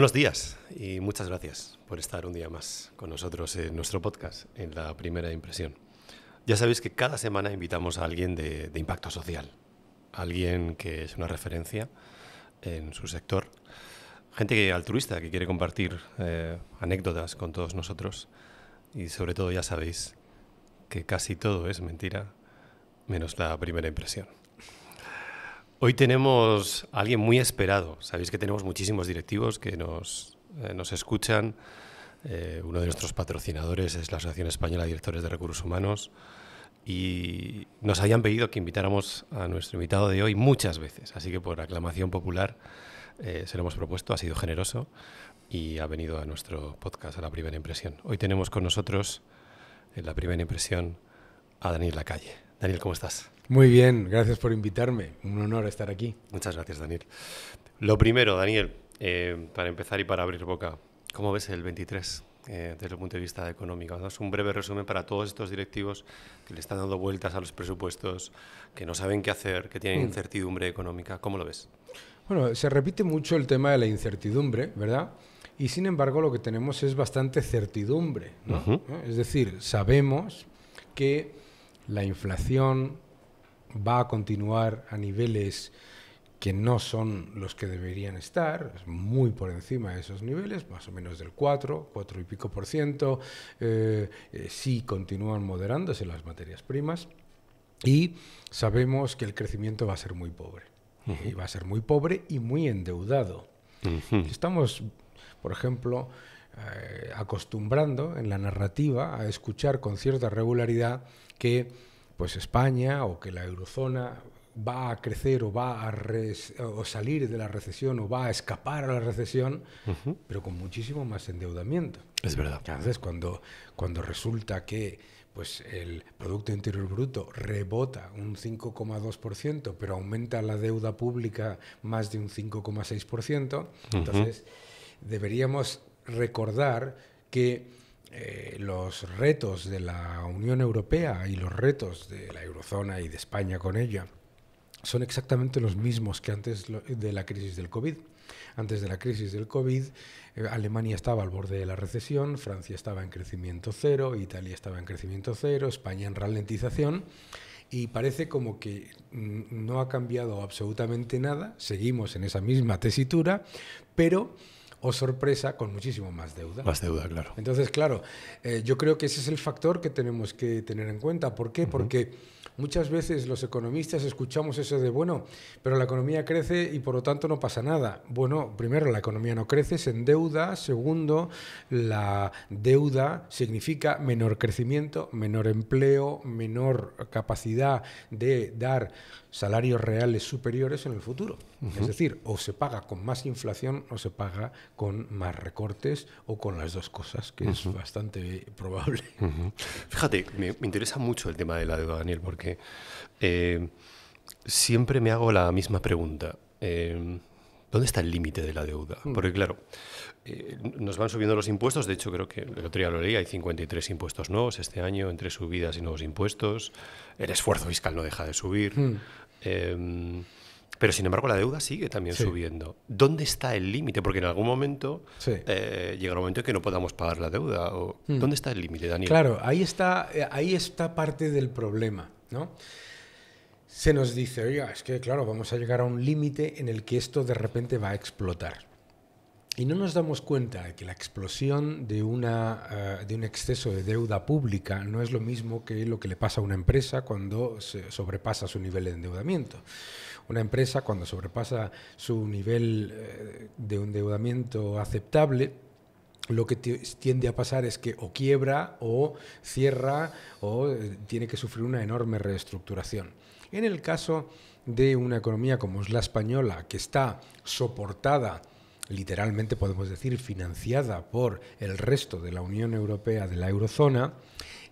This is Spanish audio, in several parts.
Buenos días y muchas gracias por estar un día más con nosotros en nuestro podcast, en la primera impresión. Ya sabéis que cada semana invitamos a alguien de, impacto social, alguien que es una referencia en su sector, gente que, altruista que quiere compartir eh, anécdotas con todos nosotros y sobre todo ya sabéis que casi todo es mentira menos la primera impresión. Hoy tenemos a alguien muy esperado. Sabéis que tenemos muchísimos directivos que nos, eh, escuchan. Eh, uno de nuestros patrocinadores es la Asociación Española de Directores de Recursos Humanos y nos habían pedido que invitáramos a nuestro invitado de hoy muchas veces, así que por aclamación popular eh, se lo hemos propuesto, ha sido generoso y ha venido a nuestro podcast a la primera impresión. Hoy tenemos con nosotros en la primera impresión a Daniel Lacalle. Daniel, ¿cómo estás? Muy bien, gracias por invitarme. Un honor estar aquí. Muchas gracias, Daniel. Lo primero, Daniel, eh, para empezar y para abrir boca, ¿cómo ves el 23 eh, desde el punto de vista económico? es un breve resumen para todos estos directivos que le están dando vueltas a los presupuestos, que no saben qué hacer, que tienen mm. incertidumbre económica. ¿Cómo lo ves? Bueno, se repite mucho el tema de la incertidumbre, ¿verdad? Y sin embargo lo que tenemos es bastante certidumbre, Es decir, sabemos que la inflación, va a continuar a niveles que no son los que deberían estar, muy por encima de esos niveles, más o menos del 4, 4 y pico por ciento, eh, eh, sí continúan moderándose las materias primas y sabemos que el crecimiento va a ser muy pobre, y va a ser muy pobre y muy endeudado. Estamos, por ejemplo, eh, acostumbrando en la narrativa a escuchar con cierta regularidad que pues España o que la eurozona va a crecer o va a salir de la recesión o va a escapar a la recesión, pero con muchísimo más endeudamiento. Es verdad. Entonces, cuando, cuando resulta que pues el Producto Interior Bruto rebota un 5,2%, pero aumenta la deuda pública más de un 5,6%, entonces deberíamos recordar que eh, los retos de la Unión Europea y los retos de la eurozona y de España con ella son exactamente los mismos que antes de la crisis del COVID. Antes de la crisis del COVID, eh, Alemania estaba al borde de la recesión, Francia estaba en crecimiento cero, Italia estaba en crecimiento cero, España en ralentización y parece como que mm, no ha cambiado absolutamente nada, seguimos en esa misma tesitura, pero o sorpresa con muchísimo más deuda. Más deuda, claro. Entonces, claro, eh, yo creo que ese es el factor que tenemos que tener en cuenta. ¿Por qué? Porque Muchas veces los economistas escuchamos eso de, bueno, pero la economía crece y por lo tanto no pasa nada. Bueno, primero, la economía no crece, se deuda. Segundo, la deuda significa menor crecimiento, menor empleo, menor capacidad de dar salarios reales superiores en el futuro. Es decir, o se paga con más inflación o se paga con más recortes o con las dos cosas, que es bastante probable. Fíjate, me interesa mucho el tema de la deuda, Daniel, porque eh, siempre me hago la misma pregunta. Eh, ¿Dónde está el límite de la deuda? Mm. Porque claro, eh, nos van subiendo los impuestos, de hecho creo que el otro día lo leí, hay 53 impuestos nuevos este año, entre subidas y nuevos impuestos, el esfuerzo fiscal no deja de subir, mm. em, pero sin embargo la deuda sigue también subiendo. ¿Dónde está el límite? Porque en algún momento llega el momento en que no podamos pagar la deuda. O, mm. ¿Dónde está el límite, Daniel? Claro, ahí está, ahí está parte del problema. ¿no? Se nos dice, oiga, es que claro, vamos a llegar a un límite en el que esto de repente va a explotar. Y no nos damos cuenta de que la explosión de, una, eh, de un exceso de deuda pública no es lo mismo que lo que le pasa a una empresa cuando se sobrepasa su nivel de endeudamiento. Una empresa cuando sobrepasa su nivel eh, de endeudamiento aceptable lo que tiende a pasar es que o quiebra o cierra o eh, tiene que sufrir una enorme reestructuración. En el caso de una economía como es la española, que está soportada, literalmente podemos decir, financiada por el resto de la Unión Europea, de la eurozona,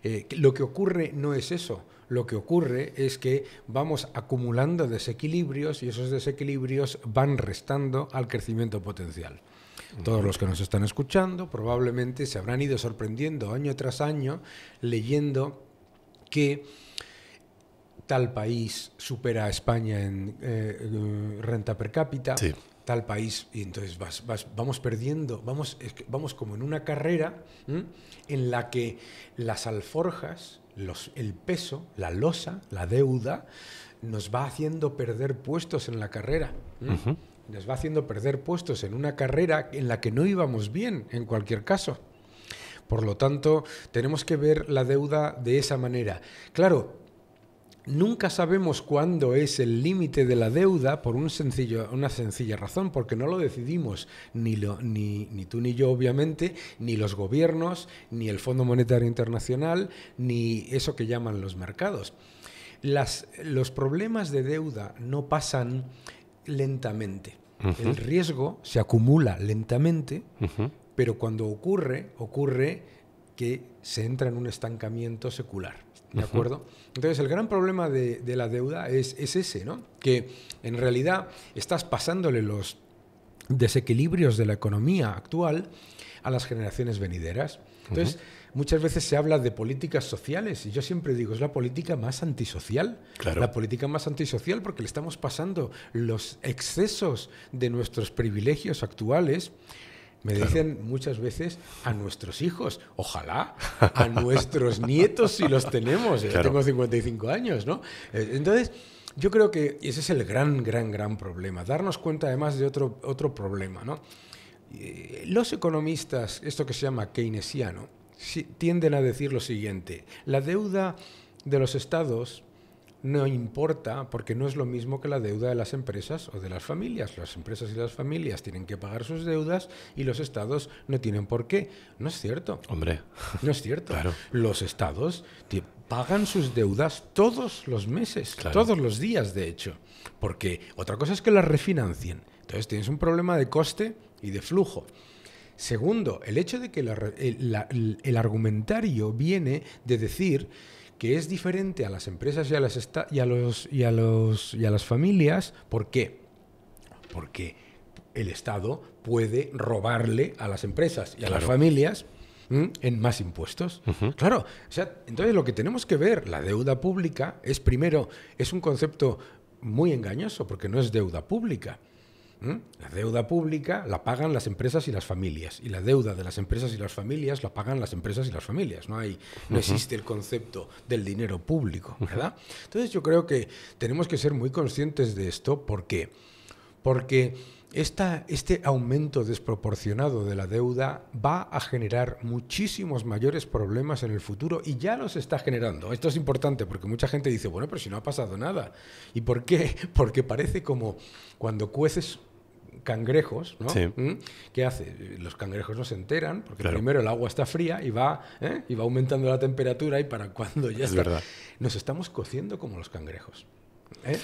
eh, lo que ocurre no es eso. Lo que ocurre es que vamos acumulando desequilibrios y esos desequilibrios van restando al crecimiento potencial. Todos los que nos están escuchando probablemente se habrán ido sorprendiendo año tras año leyendo que tal país supera a España en eh, renta per cápita, tal país, y entonces vamos perdiendo, vamos, vamos como en una carrera en la que las alforjas, los, el peso, la losa, la deuda, nos va haciendo perder puestos en la carrera nos va haciendo perder puestos en una carrera en la que no íbamos bien, en cualquier caso. Por lo tanto, tenemos que ver la deuda de esa manera. Claro, nunca sabemos cuándo es el límite de la deuda por una sencilla razón, porque no lo decidimos ni, ni, tú ni yo, obviamente, ni los gobiernos, ni el Fondo Monetario Internacional, ni eso que llaman los mercados. Las, los problemas de deuda no pasan lentamente. El riesgo se acumula lentamente, pero cuando ocurre, ocurre que se entra en un estancamiento secular. ¿De acuerdo? Entonces, el gran problema de, la deuda es, es, ese, ¿no? Que en realidad estás pasándole los desequilibrios de la economía actual a las generaciones venideras. Entonces, muchas veces se habla de políticas sociales y yo siempre digo, es la política más antisocial. La política más antisocial porque le estamos pasando los excesos de nuestros privilegios actuales me dicen muchas veces a nuestros hijos, ojalá, a nuestros nietos si los tenemos. Yo eh, tengo 55 años, ¿no? Eh, entonces, yo creo que ese es el gran, gran, gran problema. Darnos cuenta además de otro, otro problema, ¿no? Eh, los economistas, esto que se llama keynesiano, tienden a decir lo siguiente, la deuda de los estados no importa porque no es lo mismo que la deuda de las empresas o de las familias. Las empresas y las familias tienen que pagar sus deudas y los estados no tienen por qué. No es cierto. Hombre. No es cierto. Claro. Los estados pagan sus deudas todos los meses, todos los días, de hecho. Porque otra cosa es que las refinancien. Entonces tienes un problema de coste y de flujo. Segundo, el hecho de que el, argumentario viene de decir que es diferente a las empresas y a las, y a los, y a los, y a las familias. ¿Por qué? Porque el Estado puede robarle a las empresas y a las familias en más impuestos. Claro, o sea, entonces lo que tenemos que ver, la deuda pública, es primero, es un concepto muy engañoso porque no es deuda pública. La deuda pública la pagan las empresas y las familias. Y la deuda de las empresas y las familias la pagan las empresas y las familias. No, hay, no existe el concepto del dinero público, ¿verdad? Entonces yo creo que tenemos que ser muy conscientes de esto. ¿Por qué? Porque esta, este aumento desproporcionado de la deuda va a generar muchísimos mayores problemas en el futuro y ya los está generando. Esto es importante porque mucha gente dice, bueno, pero si no ha pasado nada. ¿Y por qué? Porque parece como cuando cueces cangrejos, ¿no? ¿Mm? ¿Qué hace? Los cangrejos no se enteran, porque primero el agua está fría y va, ¿eh? y va aumentando la temperatura y para cuando ya es está... Verdad. Nos estamos cociendo como los cangrejos. ¿eh?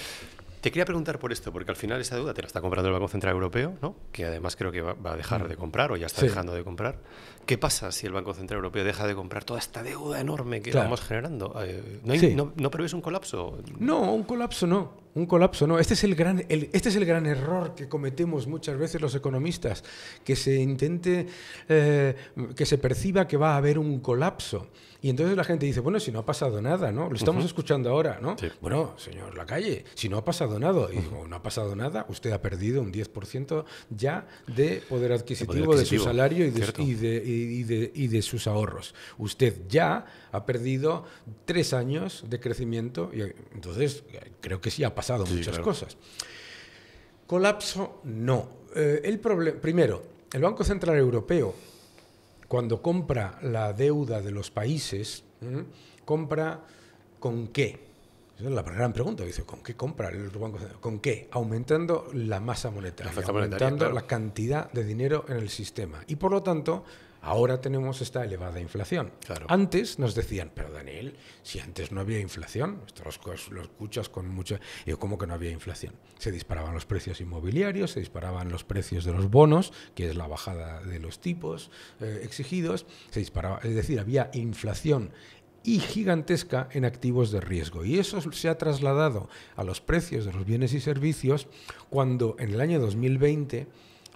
Te quería preguntar por esto, porque al final esa deuda te la está comprando el Banco Central Europeo, ¿no? que además creo que va, a dejar mm. de comprar o ya está dejando de comprar. ¿Qué pasa si el Banco Central Europeo deja de comprar toda esta deuda enorme que estamos generando? Eh, ¿no, hay, prevés un colapso? No, un colapso no. Un colapso no. Este es, el gran, este es el gran error que cometemos muchas veces los economistas, que se intente, eh, que se perciba que va a haber un colapso. Y entonces la gente dice, bueno, si no ha pasado nada, ¿no? Lo estamos escuchando ahora, ¿no? Bueno, señor Lacalle, si no ha pasado nada, y no ha pasado nada, usted ha perdido un 10% ya de poder adquisitivo de, su salario y de, y, de, sus ahorros. Usted ya ha perdido tres años de crecimiento y entonces eh, creo que sí ha pasado muchas cosas. Colapso, no. Eh, primero, el Banco Central Europeo cuando compra la deuda de los países, compra con qué. Esa es la gran pregunta. Dice, ¿con qué compra el banco? ¿Con qué? Aumentando la masa monetaria, aumentando la cantidad de dinero en el sistema. Y por lo tanto, Ahora tenemos esta elevada inflación. Antes nos decían, pero Daniel, si antes no había inflación, esto lo, escuchas con mucha... Yo, ¿cómo que no había inflación? Se disparaban los precios inmobiliarios, se disparaban los precios de los bonos, que es la bajada de los tipos eh, exigidos, se disparaba, es decir, había inflación y gigantesca en activos de riesgo. Y eso se ha trasladado a los precios de los bienes y servicios cuando en el año 2020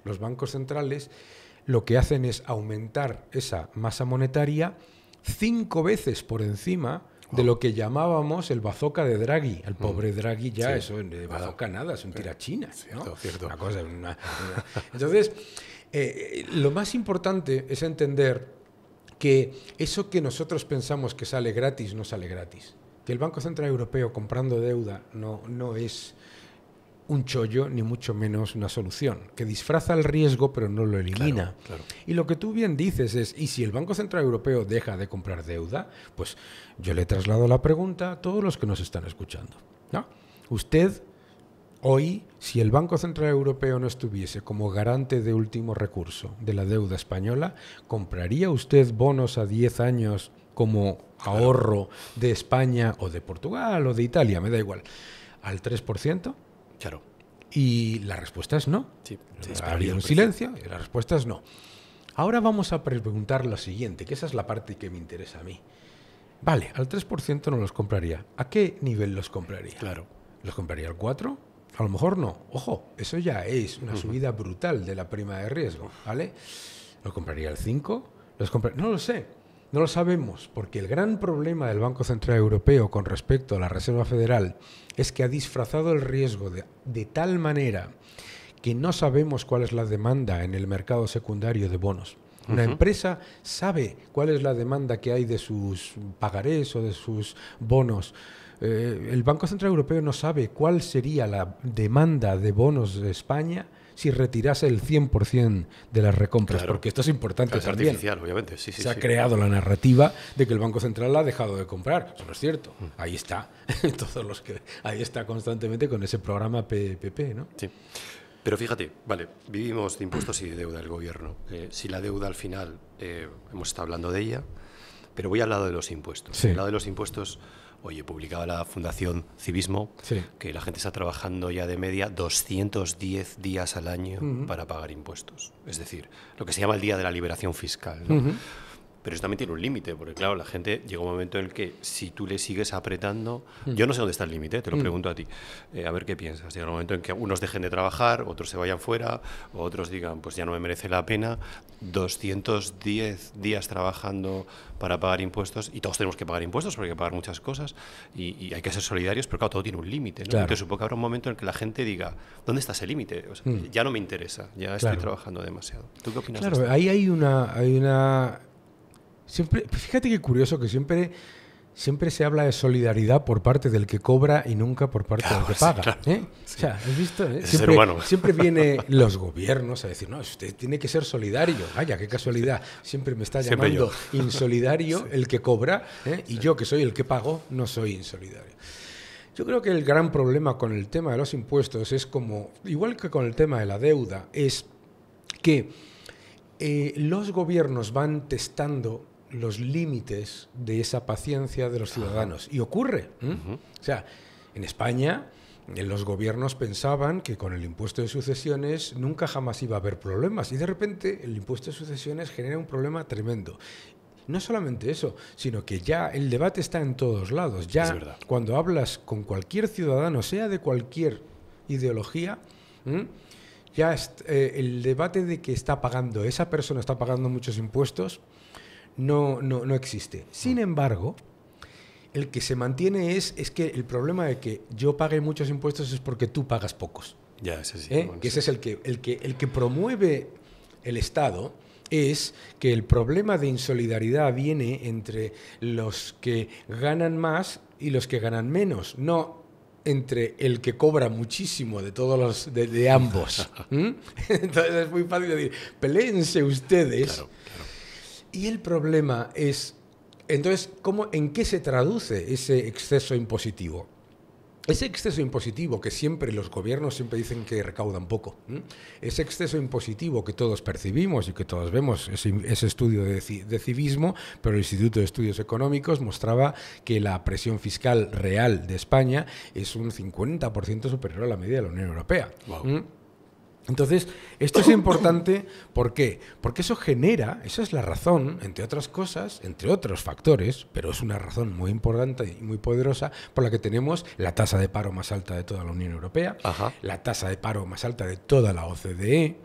los bancos centrales lo que hacen es aumentar esa masa monetaria cinco veces por encima de lo que llamábamos el bazooka de Draghi. El mm. pobre Draghi ya, eso de eh, bazooka nada, es un tirachina. Entonces, lo más importante es entender que eso que nosotros pensamos que sale gratis, no sale gratis. Que el Banco Central Europeo comprando deuda no, no es un chollo, ni mucho menos una solución, que disfraza el riesgo pero no lo elimina. Y lo que tú bien dices es, ¿y si el Banco Central Europeo deja de comprar deuda? Pues yo le traslado la pregunta a todos los que nos están escuchando. ¿no? Usted, hoy, si el Banco Central Europeo no estuviese como garante de último recurso de la deuda española, ¿compraría usted bonos a 10 años como ahorro de España o de Portugal o de Italia? Me da igual. ¿Al 3%? Claro. Y la respuesta es no. Sí, un silencio y la respuesta es no. Ahora vamos a preguntar lo siguiente, que esa es la parte que me interesa a mí. Vale, al 3% no los compraría. ¿A qué nivel los compraría? Claro. ¿Los compraría al 4? A lo mejor no. Ojo, eso ya es una subida brutal de la prima de riesgo, ¿vale? ¿Los compraría al 5? ¿Los No lo sé. No lo sabemos, porque el gran problema del Banco Central Europeo con respecto a la Reserva Federal es que ha disfrazado el riesgo de, tal manera que no sabemos cuál es la demanda en el mercado secundario de bonos. Una empresa sabe cuál es la demanda que hay de sus pagarés o de sus bonos. Eh, el Banco Central Europeo no sabe cuál sería la demanda de bonos de España si retirase el 100% de las recompras, porque esto es importante. Es artificial, obviamente. Se ha creado la narrativa de que el Banco Central la ha dejado de comprar. Eso no es cierto. Mm. Ahí está. Todos los ahí está constantemente con ese programa PPP, ¿no? Sí. Pero fíjate, vale, vivimos de impuestos y de deuda del gobierno. Eh, si la deuda al final, eh, hemos estado hablando de ella, pero voy al lado de los impuestos. El lado de los impuestos Oye, publicaba la Fundación Civismo que la gente está trabajando ya de media 210 días al año para pagar impuestos. Es decir, lo que se llama el Día de la Liberación Fiscal. Pero eso también tiene un límite, porque claro, la gente llega un momento en el que si tú le sigues apretando, mm. yo no sé dónde está el límite, te lo mm. pregunto a ti, eh, a ver qué piensas. Llega un momento en que unos dejen de trabajar, otros se vayan fuera, otros digan, pues ya no me merece la pena, 210 días trabajando para pagar impuestos, y todos tenemos que pagar impuestos porque hay que pagar muchas cosas, y, hay que ser solidarios, pero claro, todo tiene un límite. ¿no? supongo que habrá un momento en el que la gente diga, ¿dónde está ese límite? Mm. Ya no me interesa, ya estoy trabajando demasiado. ¿Tú qué opinas? Claro, ahí hay una... Hay una pues fíjate qué curioso que siempre, siempre se habla de solidaridad por parte del que cobra y nunca por parte del que ah, paga. ¿eh? ¿has visto? Eh? Siempre, siempre vienen los gobiernos a decir, no, usted tiene que ser solidario. Vaya, qué casualidad. Siempre me está llamando insolidario el que cobra ¿eh? y yo que soy el que pago no soy insolidario. Yo creo que el gran problema con el tema de los impuestos es como, igual que con el tema de la deuda, es que los gobiernos van testando los límites de esa paciencia de los ciudadanos. Y ocurre. ¿eh? O sea, en España eh, los gobiernos pensaban que con el impuesto de sucesiones nunca jamás iba a haber problemas. Y de repente el impuesto de sucesiones genera un problema tremendo. No solamente eso, sino que ya el debate está en todos lados. Ya cuando hablas con cualquier ciudadano, sea de cualquier ideología, ya eh, el debate de que está pagando, esa persona está pagando muchos impuestos, no, no, no existe. Sin ah. embargo, el que se mantiene es, es que el problema de que yo pague muchos impuestos es porque tú pagas pocos. Ya, ese sí. ¿Eh? que ese es el que, el, que, el que promueve el Estado es que el problema de insolidaridad viene entre los que ganan más y los que ganan menos, no entre el que cobra muchísimo de todos los de, ambos. Entonces es muy fácil decir, peleense ustedes. Y el problema es, entonces, ¿cómo, ¿en qué se traduce ese exceso impositivo? Ese exceso impositivo que siempre los gobiernos siempre dicen que recaudan poco, ese exceso impositivo que todos percibimos y que todos vemos, ese, estudio de, civismo, pero el Instituto de Estudios Económicos mostraba que la presión fiscal real de España es un 50% superior a la media de la Unión Europea. Entonces, esto es importante, ¿por qué? Porque eso genera, esa es la razón, entre otras cosas, entre otros factores, pero es una razón muy importante y muy poderosa por la que tenemos la tasa de paro más alta de toda la Unión Europea, la tasa de paro más alta de toda la OCDE,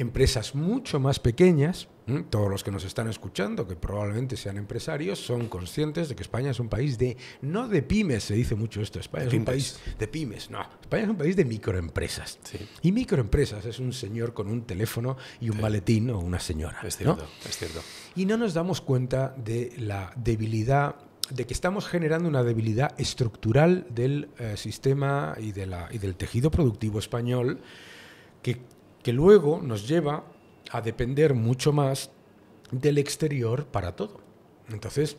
empresas mucho más pequeñas, todos los que nos están escuchando, que probablemente sean empresarios, son conscientes de que España es un país de, no de pymes, se dice mucho esto, España es un país de pymes, no, España es un país de microempresas. Y microempresas es un señor con un teléfono y un maletín o una señora. Es cierto, es cierto. Y no nos damos cuenta de la debilidad de que estamos generando una debilidad estructural del eh, sistema y, de la, y del tejido productivo español que que luego nos lleva a depender mucho más del exterior para todo. Entonces,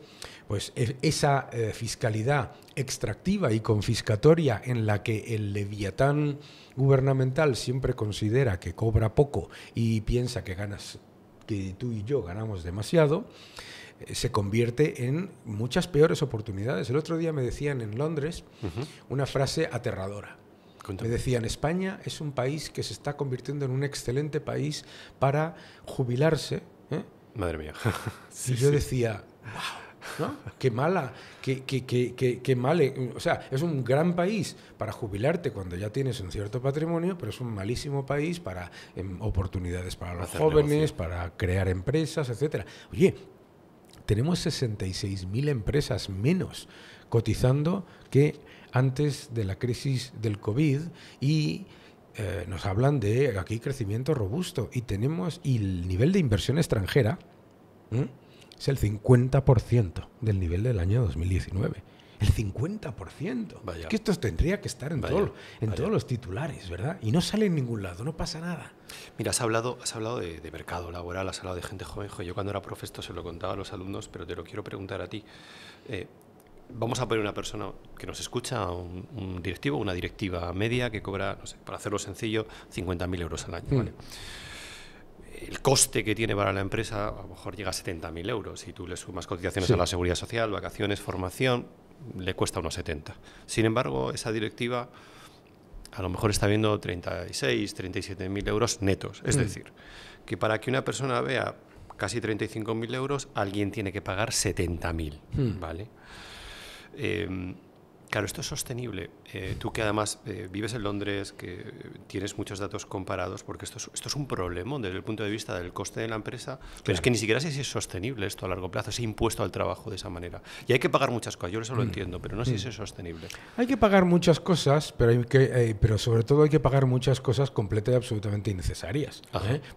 pues e, esa eh, fiscalidad extractiva y confiscatoria en la que el leviatán gubernamental siempre considera que cobra poco y piensa que ganas que tú y yo ganamos demasiado, eh, se convierte en muchas peores oportunidades. El otro día me decían en Londres una frase aterradora. Me decían, España es un país que se está convirtiendo en un excelente país para jubilarse. ¿eh? Madre mía. y yo decía, qué mala, qué, qué, mal. O sea, es un gran país para jubilarte cuando ya tienes un cierto patrimonio, pero es un malísimo país para em, oportunidades para los jóvenes, para crear empresas, etc. Oye, tenemos 66.000 empresas menos cotizando que antes de la crisis del COVID y eh, nos hablan de aquí crecimiento robusto y tenemos y el nivel de inversión extranjera es el 50% del nivel del año 2019. El 50%. que esto tendría que estar en, en todos los titulares, ¿verdad? Y no sale en ningún lado, no pasa nada. Mira, has hablado, has hablado de, mercado laboral, has hablado de gente joven. Yo cuando era profesor se lo contaba a los alumnos, pero te lo quiero preguntar a ti. Eh, vamos a poner una persona que nos escucha, un, un directivo, una directiva media que cobra, no sé, para hacerlo sencillo, 50.000 euros al año. Mm. El coste que tiene para la empresa a lo mejor llega a 70.000 euros. Si tú le sumas cotizaciones a la seguridad social, vacaciones, formación, le cuesta unos 70. Sin embargo, esa directiva a lo mejor está viendo 36, 37.000 euros netos. Es mm. decir, que para que una persona vea casi 35.000 euros, alguien tiene que pagar 70.000, mm. ¿vale? Em, claro, esto es sostenible. Eh, tú que además eh, vives en Londres, que tienes muchos datos comparados, porque esto es, esto es un problema desde el punto de vista del coste de la empresa, pero es que ni siquiera sé si es sostenible esto a largo plazo, ese impuesto al trabajo de esa manera. Y hay que pagar muchas cosas, yo eso lo mm. entiendo, pero no sé si mm. es sostenible. Hay que pagar muchas cosas, pero, hay que, eh, pero sobre todo hay que pagar muchas cosas completas y absolutamente innecesarias.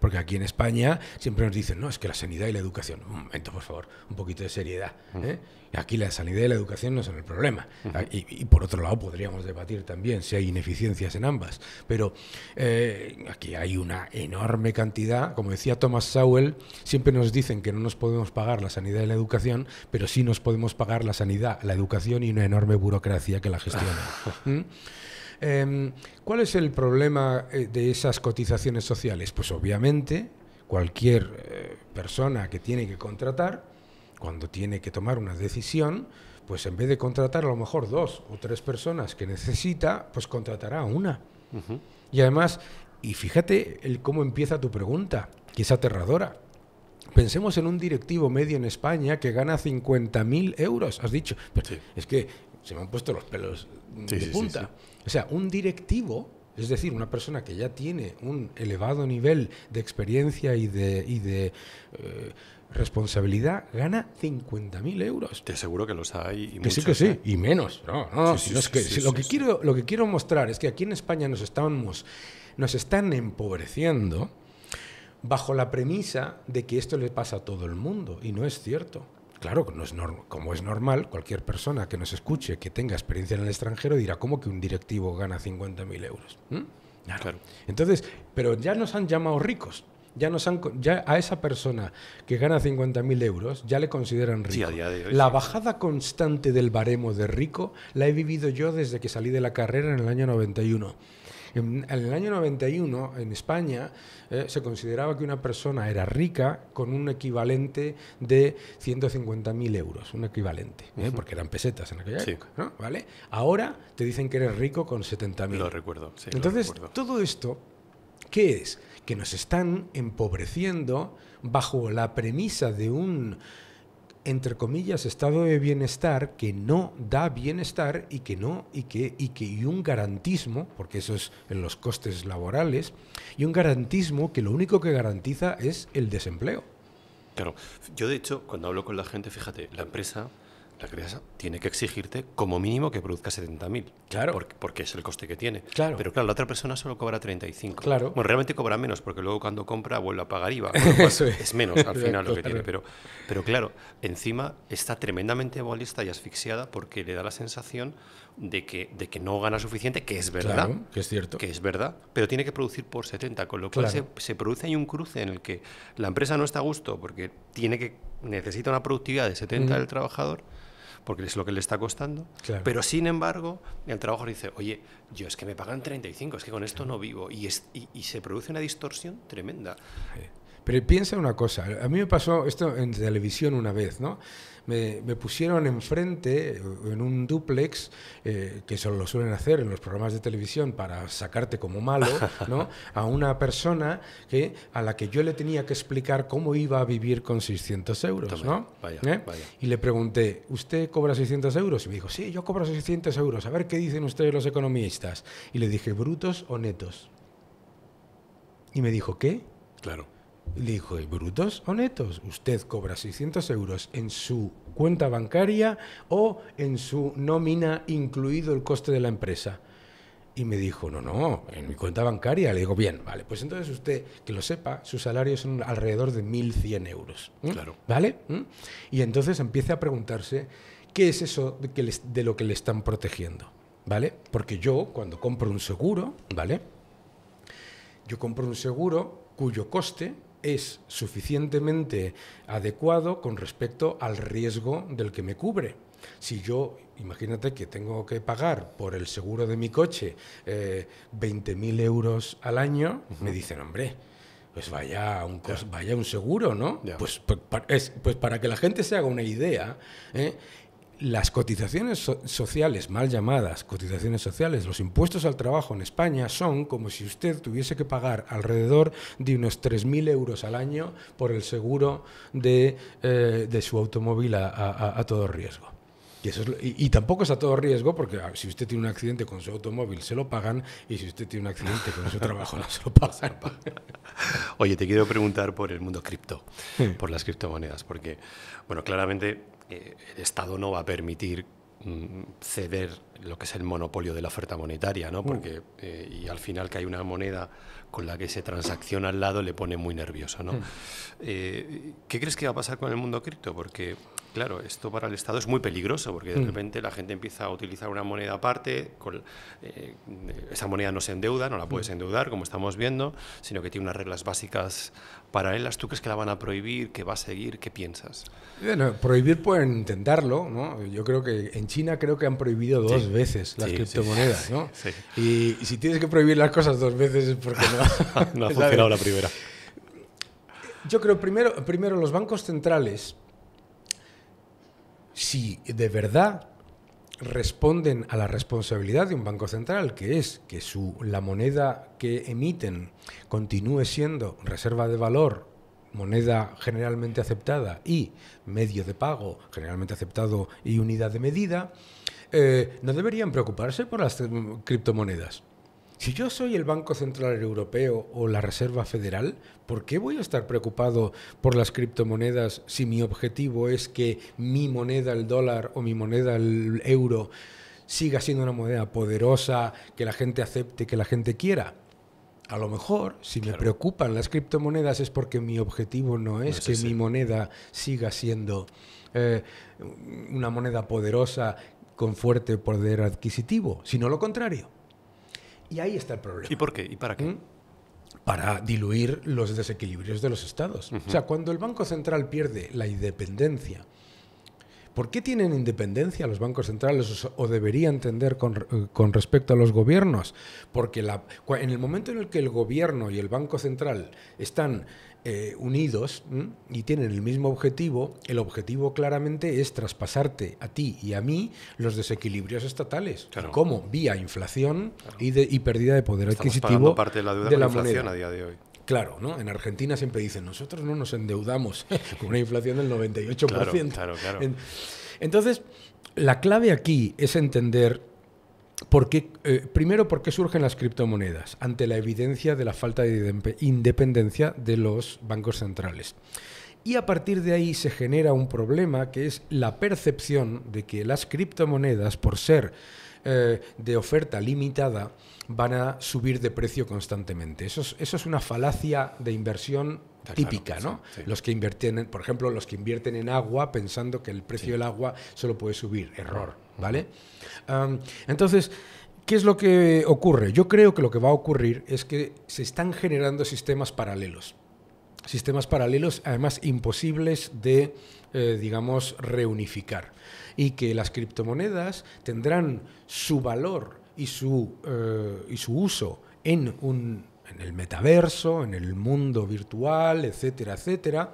Porque aquí en España siempre nos dicen, no, es que la sanidad y la educación, un momento, por favor, un poquito de seriedad. Mm. Aquí la sanidad y la educación no son el problema. y, por otro lado podríamos debatir también si hay ineficiencias en ambas. Pero eh, aquí hay una enorme cantidad. Como decía Thomas Sowell, siempre nos dicen que no nos podemos pagar la sanidad y la educación, pero sí nos podemos pagar la sanidad, la educación y una enorme burocracia que la gestiona. ¿Mm? Em, ¿Cuál es el problema eh, de esas cotizaciones sociales? Pues obviamente cualquier eh, persona que tiene que contratar cuando tiene que tomar una decisión, pues en vez de contratar a lo mejor dos o tres personas que necesita, pues contratará a una. Y además, y fíjate el cómo empieza tu pregunta, que es aterradora. Pensemos en un directivo medio en España que gana 50.000 euros, has dicho. Es que se me han puesto los pelos de punta. o sea, un directivo, es decir, una persona que ya tiene un elevado nivel de experiencia y de, de eh, responsabilidad gana 50.000 euros. Te aseguro que los hay. que muchos, sí, que sí, y menos. lo, que quiero, lo que quiero mostrar es que aquí en España nos, estamos, nos están empobreciendo bajo la premisa de que esto le pasa a todo el mundo, y no es cierto. Claro, no es como es normal, cualquier persona que nos escuche, que tenga experiencia en el extranjero, dirá, ¿cómo que un directivo gana 50.000 euros? Claro. Entonces, pero ya nos han llamado ricos ya, ya a esa persona que gana 50.000 euros ya le consideran rico. la bajada constante del baremo de rico la he vivido yo desde que salí de la carrera en el año 91. En, el año 91, en España, eh, se consideraba que una persona era rica con un equivalente de 150.000 euros, un equivalente, ¿eh? porque eran pesetas en aquella época. ¿Vale? Ahora te dicen que eres rico con 70.000. Lo recuerdo. Entonces, todo esto, ¿qué es? que nos están empobreciendo bajo la premisa de un, entre comillas, estado de bienestar que no da bienestar y que no, y que, y un garantismo, porque eso es en los costes laborales, y un garantismo que lo único que garantiza es el desempleo. Claro, yo de hecho, cuando hablo con la gente, fíjate, la empresa la empresa tiene que exigirte como mínimo que produzca 70.000. Claro. Porque, es el coste que tiene. Claro. Pero claro, la otra persona solo cobra 35. Claro. Bueno, realmente cobra menos porque luego cuando compra vuelve a pagar IVA. es. es. menos al final lo que tiene. Pero, pero claro, encima está tremendamente egoísta y asfixiada porque le da la sensación de que, de que no gana suficiente, que es verdad. que es cierto. Que es verdad, pero tiene que producir por 70, con lo cual se, produce ahí un cruce en el que la empresa no está a gusto porque tiene que necesita una productividad de 70 del trabajador porque es lo que le está costando. Pero sin embargo, el trabajador dice, oye, yo es que me pagan 35, es que con esto no vivo. Y, es, y, se produce una distorsión tremenda. Pero piensa una cosa, a mí me pasó esto en televisión una vez, ¿no? me, pusieron enfrente, eh, en un duplex, eh, que eso lo suelen hacer en los programas de televisión para sacarte como malo, a una persona que, a la que yo le tenía que explicar cómo iba a vivir con 600 euros. ¿Eh? Y le pregunté, ¿usted cobra 600 euros? Y me dijo, sí, yo cobro 600 euros. A ver qué dicen ustedes los economistas. Y le dije, ¿brutos o netos? Y me dijo, ¿qué? Claro le dijo, ¿brutos o netos? Usted cobra 600 euros en su cuenta bancaria o en su nómina incluido el coste de la empresa. Y me dijo, no, no, en mi cuenta bancaria. Le digo, bien, vale, pues entonces usted, que lo sepa, su salario es alrededor de 1.100 euros. Claro. ¿Vale? Y entonces empieza a preguntarse qué es eso de lo que le están protegiendo. ¿Vale? Porque yo, cuando compro un seguro, ¿vale? Yo compro un seguro cuyo coste es suficientemente adecuado con respecto al riesgo del que me cubre. Si yo, imagínate que tengo que pagar por el seguro de mi coche 20.000 eh, euros al año, me dicen, hombre, pues vaya un, vaya un seguro, ¿no? Pues, pues para, pues, para que la gente se haga una idea, ¿eh? las cotizaciones sociales, mal llamadas cotizaciones sociales, los impuestos al trabajo en España son como si usted tuviese que pagar alrededor de unos 3.000 euros al año por el seguro de, eh, de su automóvil a, todo riesgo. Y, eso y, y, tampoco es a todo riesgo, porque ah, si usted tiene un accidente con su automóvil, se lo pagan, y si usted tiene un accidente con su trabajo, no se lo pagan. Oye, te quiero preguntar por el mundo cripto, por las criptomonedas, porque, bueno, claramente eh, el Estado no va a permitir mm, ceder lo que es el monopolio de la oferta monetaria, ¿no? Mm. Porque eh, y al final que hay una moneda con la que se transacciona al lado le pone muy nervioso, ¿no? Mm. Eh, ¿Qué crees que va a pasar con el mundo cripto? Porque claro, esto para el Estado es muy peligroso porque de mm. repente la gente empieza a utilizar una moneda aparte, eh, esa moneda no se endeuda, no la puedes endeudar, como estamos viendo, sino que tiene unas reglas básicas paralelas. ¿Tú crees que la van a prohibir, ¿qué va a seguir? ¿Qué piensas? prohibir pueden intentarlo, Yo creo que en China creo que han prohibido dos, veces las criptomonedas, ¿no? y, si tienes que prohibir las cosas dos veces es porque no, no ha funcionado la primera. Yo creo, primero, primero, los bancos centrales, si de verdad responden a la responsabilidad de un banco central, que es que su, la moneda que emiten continúe siendo reserva de valor moneda generalmente aceptada y medio de pago generalmente aceptado y unidad de medida, eh, no deberían preocuparse por las mm, criptomonedas. Si yo soy el Banco Central Europeo o la Reserva Federal, ¿por qué voy a estar preocupado por las criptomonedas si mi objetivo es que mi moneda, el dólar o mi moneda, el euro, siga siendo una moneda poderosa, que la gente acepte, que la gente quiera? a lo mejor, si me preocupan las criptomonedas es porque mi objetivo no es, que mi moneda siga siendo eh, una moneda poderosa con fuerte poder adquisitivo, sino lo contrario. Y ahí está el problema. ¿Y por qué? ¿Y para qué? ¿Mm? Para diluir los desequilibrios de los estados. O sea, cuando el Banco Central pierde la independencia ¿Por qué tienen independencia los bancos centrales o deberían entender eh, con, respecto a los gobiernos? Porque la, en el momento en el que el gobierno y el banco central están eh, unidos y tienen el mismo objetivo, el objetivo claramente es traspasarte a ti y a mí los desequilibrios estatales. ¿Cómo? Vía inflación y, de, y, pérdida de poder adquisitivo parte de la, deuda de la moneda. a día de hoy. Claro, ¿no? En Argentina siempre dicen, nosotros no nos endeudamos con una inflación del 98%. Claro, claro, Entonces, la clave aquí es entender por qué, eh, primero, por qué surgen las criptomonedas, ante la evidencia de la falta de independencia de los bancos centrales. Y a partir de ahí se genera un problema que es la percepción de que las criptomonedas, por ser eh, de oferta limitada, van a subir de precio constantemente. Eso es, una falacia de inversión típica, ¿no? Los que invierten, por ejemplo, los que invierten en agua pensando que el precio del agua solo puede subir. Error, ¿vale? entonces, ¿qué es lo que ocurre? Yo creo que lo que va a ocurrir es que se están generando sistemas paralelos. Sistemas paralelos, además, imposibles de, eh, digamos, reunificar. Y que las criptomonedas tendrán su valor y su, eh, su uso en, el metaverso, en el mundo virtual, etcétera, etcétera.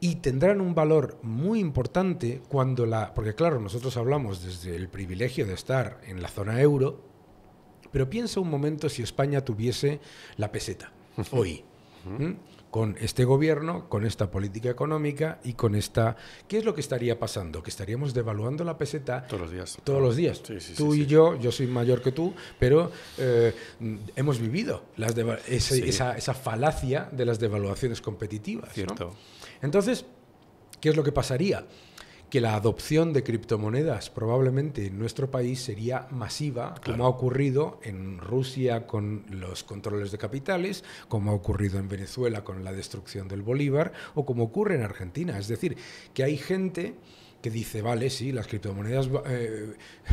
Y tendrán un valor muy importante cuando la... Porque claro, nosotros hablamos desde el privilegio de estar en la zona euro, pero piensa un momento si España tuviese la peseta hoy con este gobierno, con esta política económica y con esta... ¿Qué es lo que estaría pasando? Que estaríamos devaluando la peseta todos los días. Todos los días. tú y yo, yo soy mayor que tú, pero eh, hemos vivido esa, falacia de las devaluaciones competitivas. Cierto. Entonces, ¿qué es lo que pasaría? que la adopción de criptomonedas probablemente en nuestro país sería masiva, como ha ocurrido en Rusia con los controles de capitales, como ha ocurrido en Venezuela con la destrucción del Bolívar o como ocurre en Argentina. Es decir, que hay gente que dice, vale, sí, las criptomonedas, eh,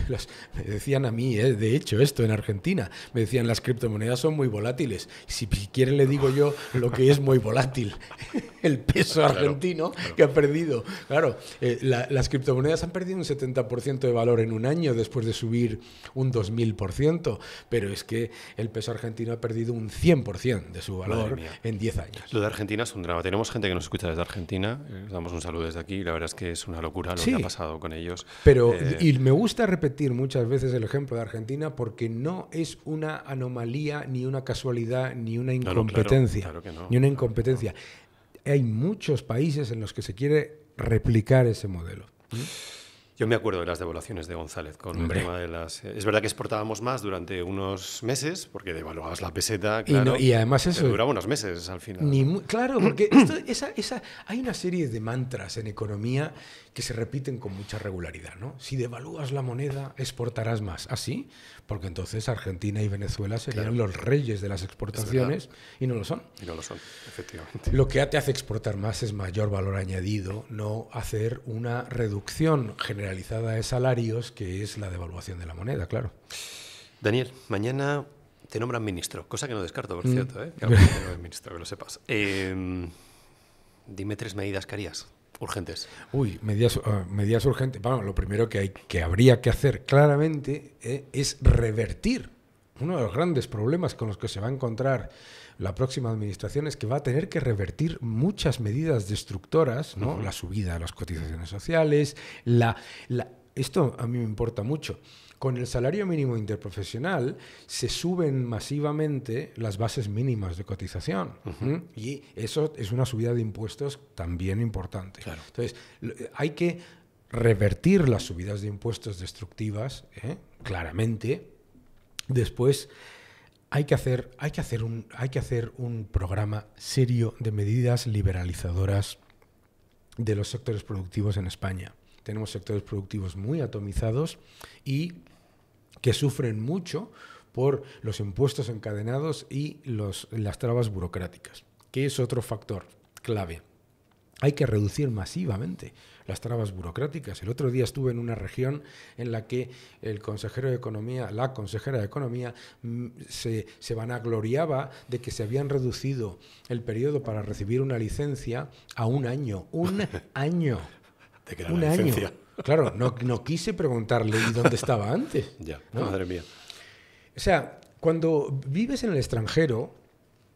me decían a mí, eh, de hecho, esto en Argentina, me decían, las criptomonedas son muy volátiles. Si quieren le digo yo lo que es muy volátil, el peso argentino que ha perdido. Claro, eh, las criptomonedas han perdido un 70% de valor en un año después de subir un 2000%, pero es que el peso argentino ha perdido un 100% de su valor en 10 años. Lo de Argentina es un drama. Tenemos gente que nos escucha desde Argentina, eh, damos un saludo desde aquí, la verdad es que es una locura lo que ha pasado con ellos. Pero, eh, y me gusta repetir muchas veces el ejemplo de Argentina porque no es una anomalía, ni una casualidad, ni una incompetencia. Claro, no, ni una incompetencia. Hay muchos países en los que se quiere replicar ese modelo. Yo me acuerdo de las devaluaciones de González con el tema de las. Eh, es verdad que exportábamos más durante unos meses porque devaluabas la peseta. Claro, y, además eso. Duraba unos meses al final. claro, porque esa, hay una serie de mantras en economía que se repiten con mucha regularidad, ¿no? Si devalúas la moneda, exportarás más. ¿Así? ¿Ah, porque entonces Argentina y Venezuela serían los reyes de las exportaciones y no lo son. Y no lo son, efectivamente. Lo que te hace exportar más es mayor valor añadido, no hacer una reducción generalizada de salarios, que es la devaluación de la moneda, claro. Daniel, mañana te nombran ministro, cosa que no descarto, por mm. cierto, ¿eh? que, lo sepas. Em, dime tres medidas que harías Urgentes. Uy, medidas, ah, medidas urgentes. Bueno, lo primero que, hay, que habría que hacer claramente eh, es revertir uno de los grandes problemas con los que se va a encontrar la próxima administración es que va a tener que revertir muchas medidas destructoras, ¿no? La subida de las cotizaciones sociales, Esto a mí me importa mucho. Con el salario mínimo interprofesional se suben masivamente las bases mínimas de cotización y eso es una subida de impuestos también importante. Entonces, hay que revertir las subidas de impuestos destructivas, ¿eh? claramente. Después, hay que hacer, hay que hacer, un, hay que hacer un programa serio de medidas liberalizadoras de los sectores productivos en España. Tenemos sectores productivos muy atomizados y que sufren mucho por los impuestos encadenados y los, las trabas burocráticas, que es otro factor clave. Hay que reducir masivamente las trabas burocráticas. El otro día estuve en una región en la que el consejero de Economía, la consejera de Economía, mm, se, se vanagloriaba de que se habían reducido el periodo para recibir una licencia a un año. ¡Un año! De un año. Claro, no, no quise preguntarle dónde estaba antes? Ya, madre mía. O sea, cuando vives en el extranjero,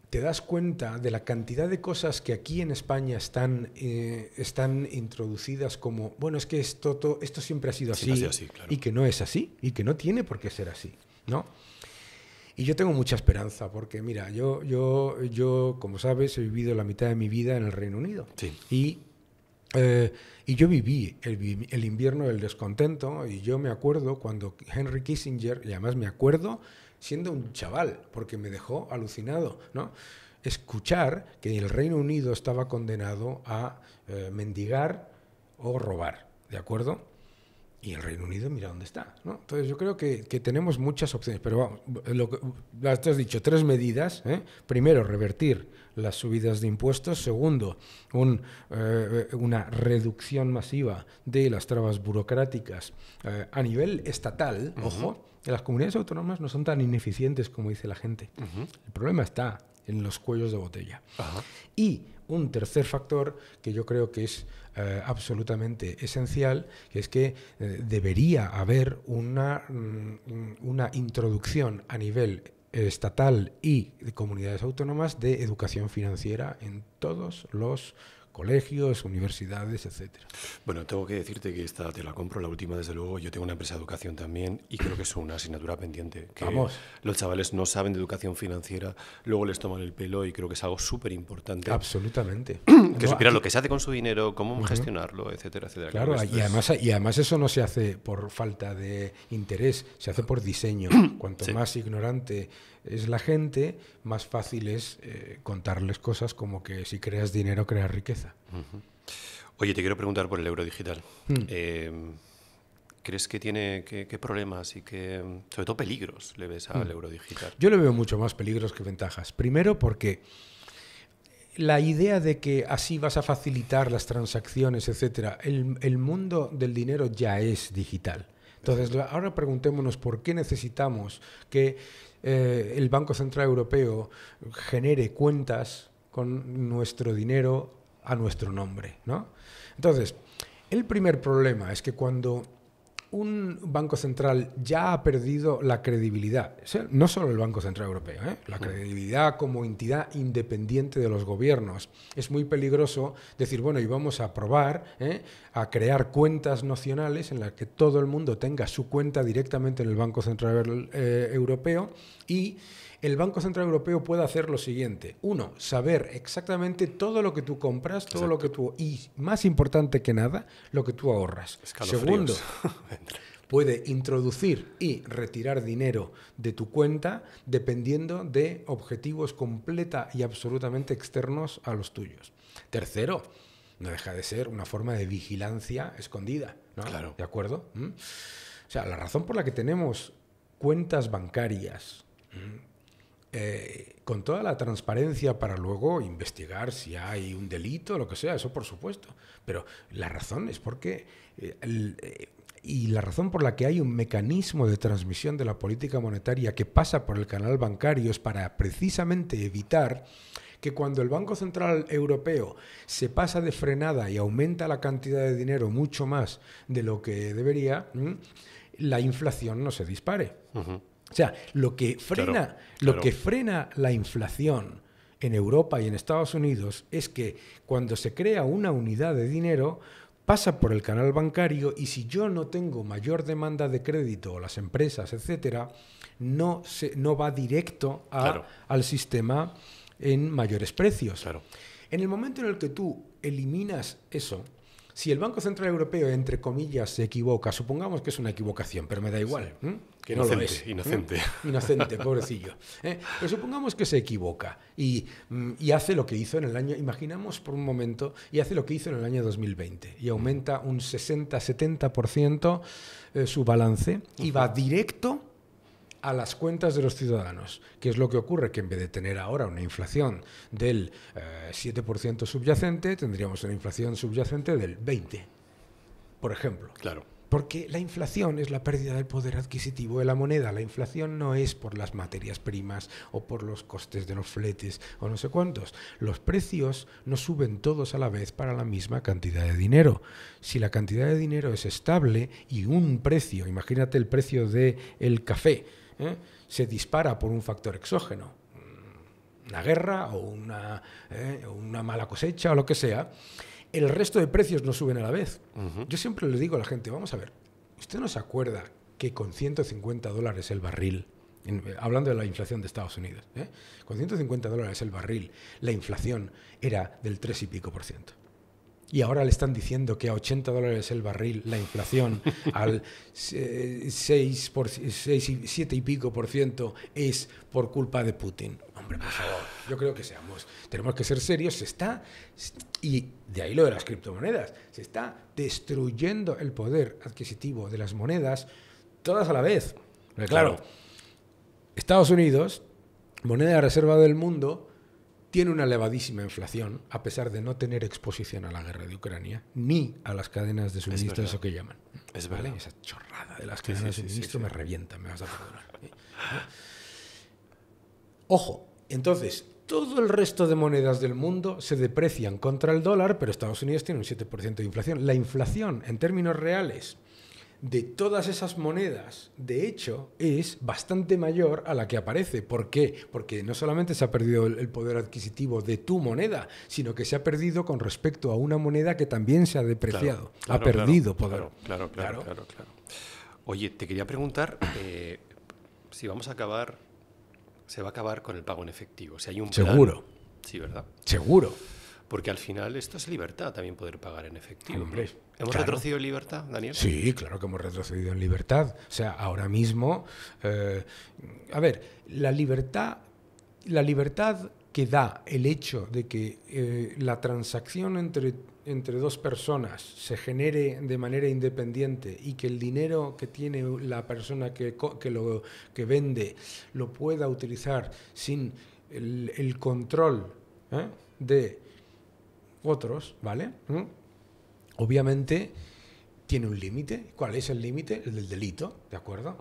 te das cuenta de la cantidad de cosas que aquí en España están, eh, están introducidas como, bueno, es que esto, esto siempre ha sido así, y que no es así, y que no tiene por qué ser así, ¿no? Y yo tengo mucha esperanza, porque mira, yo, yo, yo como sabes, he vivido la mitad de mi vida en el Reino Unido. Y eh, y yo viví el, invierno del descontento y yo me acuerdo cuando Henry Kissinger, y además me acuerdo siendo un chaval, porque me dejó alucinado, ¿no? Escuchar que el Reino Unido estaba condenado a eh, mendigar o robar, ¿de acuerdo? Y el Reino Unido, mira dónde está, ¿no? Entonces yo creo que, que tenemos muchas opciones, pero vamos, lo has dicho, tres medidas. ¿eh? Primero, revertir las subidas de impuestos. Segundo, eh, una reducción masiva de las trabas burocráticas eh, a nivel estatal. Ojo, las comunidades autónomas no son tan ineficientes como dice la gente. El problema está en los cuellos de botella. Y un tercer factor que yo creo que es eh, absolutamente esencial, que es que debería haber una, mm, una introducción a nivel estatal y de comunidades autónomas de educación financiera en todos los colegios, universidades, etcétera. Bueno, tengo que decirte que esta te la compro, la última desde luego. Yo tengo una empresa de educación también y creo que es una asignatura pendiente. Vamos. Los chavales no saben de educación financiera, luego les toman el pelo y creo que es algo súper importante. Absolutamente. que lo que se hace con su dinero, cómo gestionarlo, etcétera, etcétera. Claro, y, además, eso no se hace por falta de interés, se hace por diseño. Cuanto más ignorante es la gente, más fácil es eh, contarles cosas como que si creas dinero, creas riqueza. Oye, te quiero preguntar por el euro digital. Hmm. Em, ¿Crees que tiene qué, problemas y qué, sobre todo, peligros le ves al hmm. euro digital? Yo le veo mucho más peligros que ventajas. Primero porque la idea de que así vas a facilitar las transacciones, etc., el, el mundo del dinero ya es digital. Entonces, ahora preguntémonos por qué necesitamos que eh, el Banco Central Europeo genere cuentas con nuestro dinero a nuestro nombre. ¿no? Entonces, el primer problema es que cuando un banco central ya ha perdido la credibilidad, no solo el Banco Central Europeo, ¿eh? la credibilidad como entidad independiente de los gobiernos. Es muy peligroso decir, bueno, y vamos a probar ¿eh? a crear cuentas nacionales en las que todo el mundo tenga su cuenta directamente en el Banco Central eh, Europeo y el Banco Central Europeo puede hacer lo siguiente. Uno, saber exactamente todo lo que tú compras, todo lo que tú... Y más importante que nada, lo que tú ahorras. Segundo, puede introducir y retirar dinero de tu cuenta dependiendo de objetivos completa y absolutamente externos a los tuyos. Tercero, no deja de ser una forma de vigilancia escondida. ¿no? Claro. ¿De acuerdo? ¿Mm? O sea, la razón por la que tenemos cuentas bancarias, eh, con toda la transparencia para luego investigar si hay un delito, o lo que sea, eso por supuesto. Pero la razón es porque... Eh, eh, y la razón por la que hay un mecanismo de transmisión de la política monetaria que pasa por el canal bancario es para precisamente evitar que cuando el Banco Central Europeo se pasa de frenada y aumenta la cantidad de dinero mucho más de lo que debería, mm, la inflación no se dispare. O sea, lo que frena, lo que frena la inflación en Europa y en Estados Unidos es que cuando se crea una unidad de dinero pasa por el canal bancario y si yo no tengo mayor demanda de crédito o las empresas, etcétera, no se, no va directo al sistema en mayores precios. En el momento en el que tú eliminas eso, si el Banco Central Europeo, entre comillas, se equivoca, supongamos que es una equivocación, pero me da igual, que no inocente, es. Inocente. Inocente, pobrecillo. ¿eh? Pero supongamos que se equivoca y, mm, y, hace lo que hizo en el año, imaginamos por un momento, y hace lo que hizo en el año 2020 y aumenta un 60-70% eh, su balance y va directo a las cuentas de los ciudadanos, que es lo que ocurre, que en vez de tener ahora una inflación del 7% eh, subyacente, tendríamos una inflación subyacente del 20%, por ejemplo. Claro. Porque la inflación es la pérdida del poder adquisitivo de la moneda. La inflación no es por las materias primas o por los costes de los fletes o no sé cuántos. Los precios no suben todos a la vez para la misma cantidad de dinero. Si la cantidad de dinero es estable y un precio, imagínate el precio del café, ¿eh? se dispara por un factor exógeno, una guerra o una, ¿eh? una, mala cosecha o lo que sea, el resto de precios no suben a la vez. Yo siempre le digo a la gente, vamos a ver, ¿usted no se acuerda que con 150 dólares el barril, hablando de la inflación de Estados Unidos, ¿eh? con 150 dólares el barril, la inflación era del 3 y pico por ciento? Y ahora le están diciendo que a 80 dólares el barril, la inflación al 6, eh, por, y 7 y pico por ciento es por culpa de Putin. Hombre, por favor, yo creo que seamos, tenemos que ser serios, se está, y de ahí lo de las criptomonedas, se está destruyendo el poder adquisitivo de las monedas todas a la vez. claro, Estados Unidos, moneda de reserva del mundo, tiene una elevadísima inflación, a pesar de no tener exposición a la guerra de Ucrania, ni a las cadenas de suministro, eso que llaman. Es Esa chorrada de las cadenas de suministro me revienta, me vas a perdonar. Ojo, entonces, todo el resto de monedas del mundo se deprecian contra el dólar, pero Estados Unidos tiene un 7% de inflación. La inflación, en términos reales, de todas esas monedas, de hecho, es bastante mayor a la que aparece. ¿Por qué? Porque no solamente se ha perdido el poder adquisitivo de tu moneda, sino que se ha perdido con respecto a una moneda que también se ha depreciado. ha perdido poder. Claro claro, claro, Oye, te quería preguntar eh, si vamos a acabar, se va a acabar con el pago en efectivo. Si hay un Seguro. sí, ¿verdad? Seguro. Porque al final esto es libertad, también poder pagar en efectivo. ¿Hemos retrocedido en libertad, Daniel? Sí, claro que hemos retrocedido en libertad. O sea, ahora mismo, eh, a ver, la libertad, la libertad que da el hecho de que eh, la transacción entre, entre dos personas se genere de manera independiente y que el dinero que tiene la persona que, que, lo, que vende lo pueda utilizar sin el, control ¿eh? de otros, ¿vale? Obviamente tiene un límite. ¿Cuál es el límite? El del delito, ¿de acuerdo?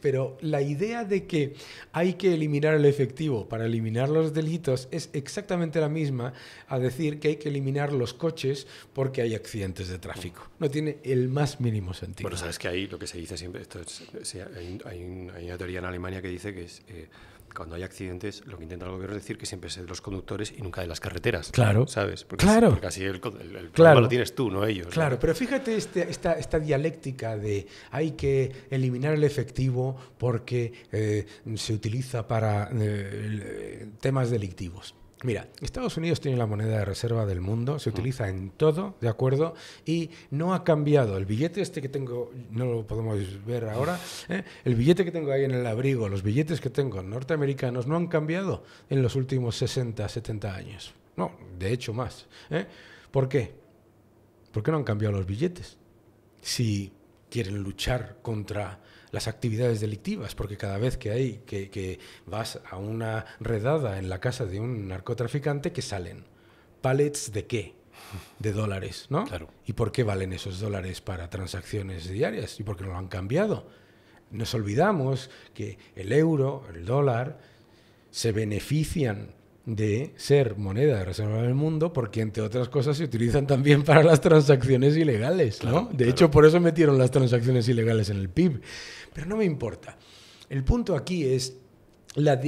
Pero, la idea de que hay que eliminar el efectivo para eliminar los delitos es exactamente la misma a decir que hay que eliminar los coches porque hay accidentes de tráfico. No tiene el más mínimo sentido. Bueno, sabes que ahí lo que se dice siempre, esto es, hay, hay, una teoría en Alemania que dice que es... Eh, cuando hay accidentes, lo que intenta el gobierno es decir que siempre es de los conductores y nunca de las carreteras. Claro. ¿Sabes? Porque claro. el, claro. lo tienes tú, no ellos. Claro, pero fíjate este, esta, dialéctica de hay que eliminar el efectivo porque eh, se utiliza para eh, eh, temas delictivos. Mira, Estados Unidos tiene la moneda de reserva del mundo, se utiliza en todo, ¿de acuerdo? Y no ha cambiado. El billete este que tengo, no lo podemos ver ahora, ¿eh? el billete que tengo ahí en el abrigo, los billetes que tengo norteamericanos no han cambiado en los últimos 60, 70 años. No, de hecho más. ¿eh? ¿Por qué? ¿Por qué no han cambiado los billetes? Si quieren luchar contra las actividades delictivas, porque cada vez que hay que, vas a una redada en la casa de un narcotraficante, que salen? ¿Palets de qué? de dólares, ¿no? Claro. ¿Y por qué valen esos dólares para transacciones diarias? ¿Y por qué no lo han cambiado? Nos olvidamos que el euro, el dólar, se benefician de ser moneda de reserva del mundo porque entre otras cosas se utilizan también para las transacciones ilegales, ¿no? de hecho por eso metieron las transacciones ilegales en el PIB, pero no me importa. El punto aquí es la,